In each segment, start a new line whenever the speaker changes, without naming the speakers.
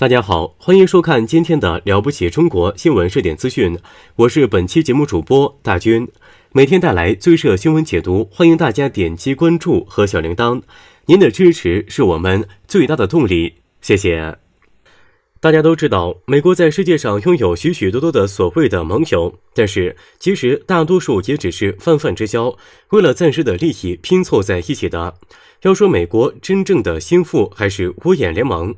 大家好，欢迎收看今天的《了不起中国新闻热点资讯》，我是本期节目主播大军，每天带来最热新闻解读，欢迎大家点击关注和小铃铛，您的支持是我们最大的动力，谢谢。大家都知道，美国在世界上拥有许许多多的所谓的盟友，但是其实大多数也只是泛泛之交，为了暂时的利益拼凑在一起的。要说美国真正的心腹，还是五眼联盟。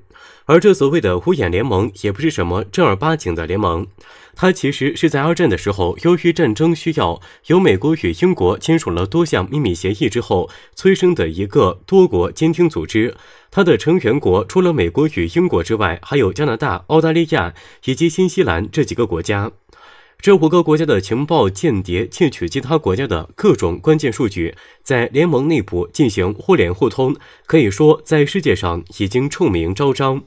而这所谓的“五眼联盟”也不是什么正儿八经的联盟，它其实是在二战的时候，由于战争需要，由美国与英国签署了多项秘密协议之后催生的一个多国监听组织。它的成员国除了美国与英国之外，还有加拿大、澳大利亚以及新西兰这几个国家。这五个国家的情报间谍窃取其他国家的各种关键数据，在联盟内部进行互联互通，可以说在世界上已经臭名昭彰。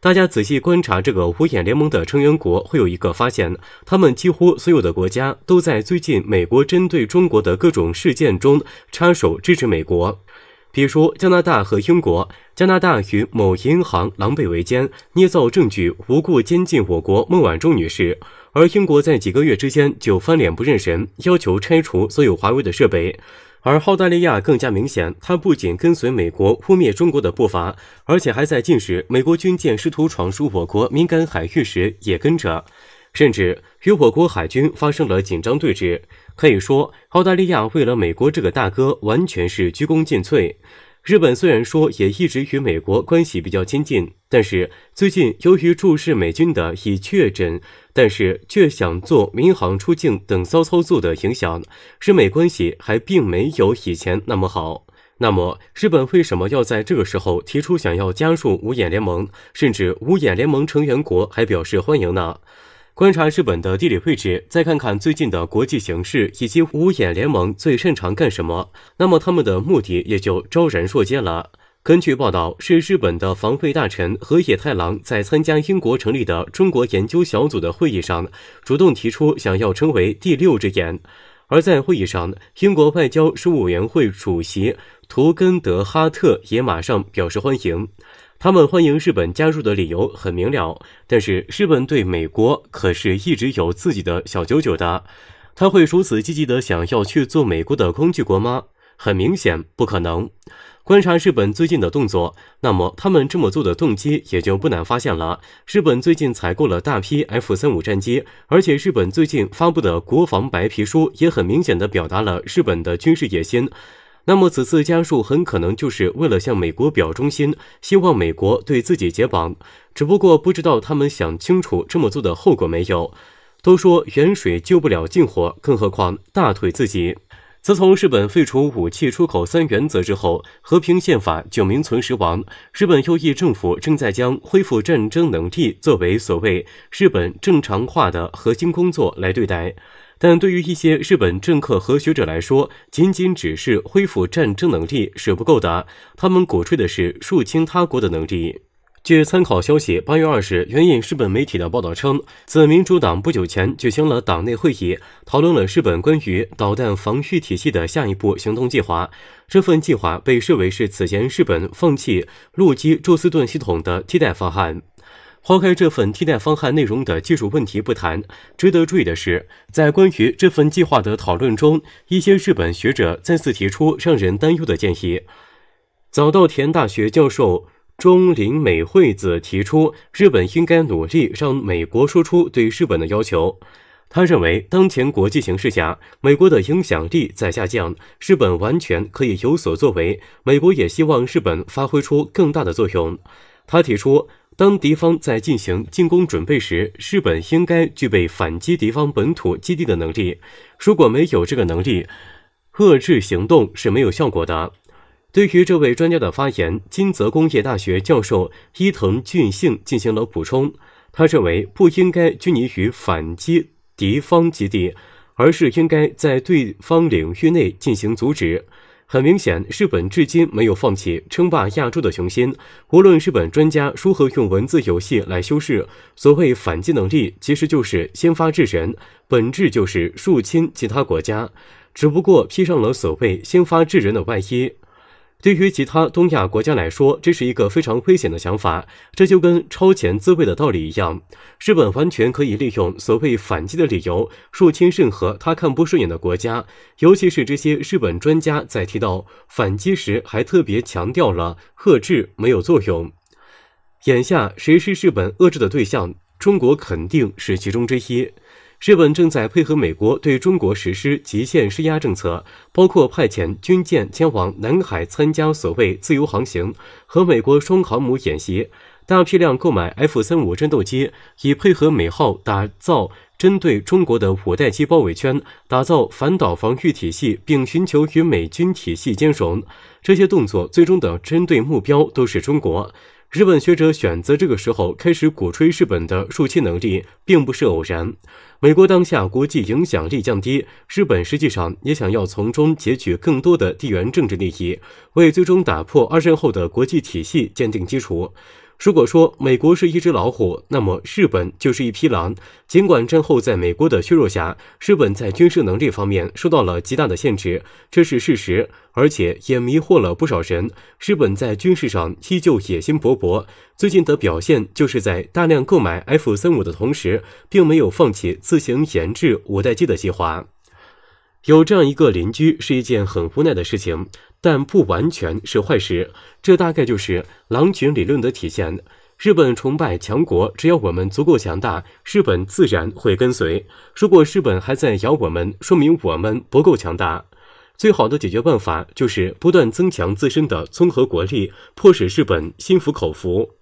大家仔细观察这个五眼联盟的成员国，会有一个发现：他们几乎所有的国家都在最近美国针对中国的各种事件中插手支持美国。比如加拿大和英国，加拿大与某银行狼狈为奸，捏造证据，无故监禁我国孟晚舟女士。而英国在几个月之间就翻脸不认人，要求拆除所有华为的设备。而澳大利亚更加明显，它不仅跟随美国污蔑中国的步伐，而且还在近日美国军舰试图闯入我国敏感海域时也跟着，甚至与我国海军发生了紧张对峙。可以说，澳大利亚为了美国这个大哥完全是鞠躬尽瘁。日本虽然说也一直与美国关系比较亲近，但是最近由于注视美军的已确诊。但是却想做民航出境等骚操作的影响，日美关系还并没有以前那么好。那么日本为什么要在这个时候提出想要加入五眼联盟，甚至五眼联盟成员国还表示欢迎呢？观察日本的地理位置，再看看最近的国际形势以及五眼联盟最擅长干什么，那么他们的目的也就昭然若揭了。根据报道，是日本的防卫大臣河野太郎在参加英国成立的中国研究小组的会议上，主动提出想要成为第六只眼。而在会议上，英国外交事务委员会主席图根德哈特也马上表示欢迎。他们欢迎日本加入的理由很明了，但是日本对美国可是一直有自己的小九九的。他会如此积极地想要去做美国的工具国吗？很明显，不可能。观察日本最近的动作，那么他们这么做的动机也就不难发现了。日本最近采购了大批 F 三五战机，而且日本最近发布的国防白皮书也很明显的表达了日本的军事野心。那么此次加速很可能就是为了向美国表忠心，希望美国对自己解绑。只不过不知道他们想清楚这么做的后果没有。都说远水救不了近火，更何况大腿自己。自从日本废除武器出口三原则之后，和平宪法就名存实亡。日本右翼政府正在将恢复战争能力作为所谓日本正常化的核心工作来对待，但对于一些日本政客和学者来说，仅仅只是恢复战争能力是不够的，他们鼓吹的是入侵他国的能力。据参考消息，八月二十，援引日本媒体的报道称，自民主党不久前举行了党内会议，讨论了日本关于导弹防御体系的下一步行动计划。这份计划被视为是此前日本放弃陆基宙斯盾系统的替代方案。抛开这份替代方案内容的技术问题不谈，值得注意的是，在关于这份计划的讨论中，一些日本学者再次提出让人担忧的建议。早稻田大学教授。中林美惠子提出，日本应该努力让美国说出对日本的要求。他认为，当前国际形势下，美国的影响力在下降，日本完全可以有所作为。美国也希望日本发挥出更大的作用。他提出，当敌方在进行进攻准备时，日本应该具备反击敌方本土基地的能力。如果没有这个能力，遏制行动是没有效果的。对于这位专家的发言，金泽工业大学教授伊藤俊幸进行了补充。他认为不应该拘泥于反击敌方基地，而是应该在对方领域内进行阻止。很明显，日本至今没有放弃称霸亚洲的雄心。无论日本专家如何用文字游戏来修饰所谓反击能力，其实就是先发制人，本质就是入侵其他国家，只不过披上了所谓先发制人的外衣。对于其他东亚国家来说，这是一个非常危险的想法。这就跟超前自卫的道理一样，日本完全可以利用所谓反击的理由入侵任何他看不顺眼的国家，尤其是这些日本专家在提到反击时，还特别强调了遏制没有作用。眼下谁是日本遏制的对象？中国肯定是其中之一。日本正在配合美国对中国实施极限施压政策，包括派遣军舰前往南海参加所谓“自由航行”和美国双航母演习，大批量购买 F 三五战斗机，以配合美号打造针对中国的五代机包围圈，打造反导防御体系，并寻求与美军体系兼容。这些动作最终的针对目标都是中国。日本学者选择这个时候开始鼓吹日本的竖旗能力，并不是偶然。美国当下国际影响力降低，日本实际上也想要从中截取更多的地缘政治利益，为最终打破二战后的国际体系奠定基础。如果说美国是一只老虎，那么日本就是一匹狼。尽管战后在美国的削弱下，日本在军事能力方面受到了极大的限制，这是事实，而且也迷惑了不少人。日本在军事上依旧野心勃勃，最近的表现就是在大量购买 F 三五的同时，并没有放弃自行研制五代机的计划。有这样一个邻居是一件很无奈的事情，但不完全是坏事。这大概就是狼群理论的体现。日本崇拜强国，只要我们足够强大，日本自然会跟随。如果日本还在咬我们，说明我们不够强大。最好的解决办法就是不断增强自身的综合国力，迫使日本心服口服。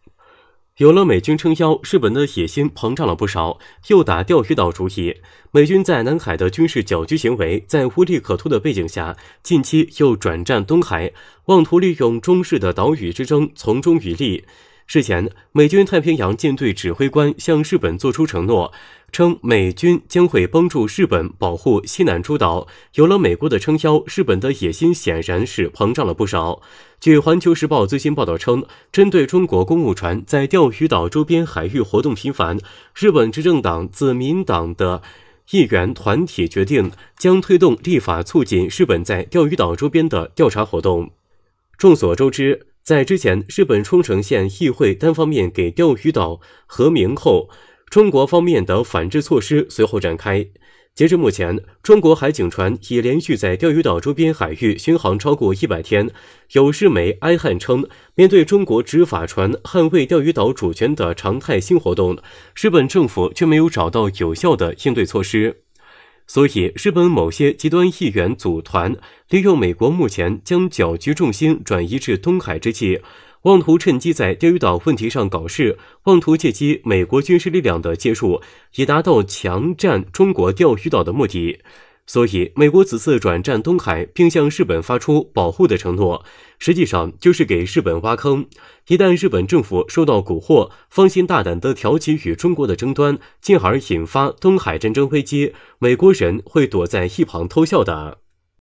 有了美军撑腰，日本的野心膨胀了不少，又打钓鱼岛主意。美军在南海的军事搅局行为，在无利可图的背景下，近期又转战东海，妄图利用中式的岛屿之争从中渔利。事前，美军太平洋舰队指挥官向日本作出承诺。称美军将会帮助日本保护西南诸岛。有了美国的撑腰，日本的野心显然是膨胀了不少。据《环球时报》最新报道称，针对中国公务船在钓鱼岛周边海域活动频繁，日本执政党自民党的议员团体决定将推动立法，促进日本在钓鱼岛周边的调查活动。众所周知，在之前，日本冲绳县议会单方面给钓鱼岛核名后。中国方面的反制措施随后展开。截至目前，中国海警船已连续在钓鱼岛周边海域巡航超过一百天。有日媒哀叹称，面对中国执法船捍卫钓鱼岛主权的常态性活动，日本政府却没有找到有效的应对措施。所以，日本某些极端议员组团，利用美国目前将搅局重心转移至东海之际。妄图趁机在钓鱼岛问题上搞事，妄图借机美国军事力量的介入，以达到强占中国钓鱼岛的目的。所以，美国此次转战东海，并向日本发出保护的承诺，实际上就是给日本挖坑。一旦日本政府受到蛊惑，放心大胆地挑起与中国的争端，进而引发东海战争危机，美国人会躲在一旁偷笑的。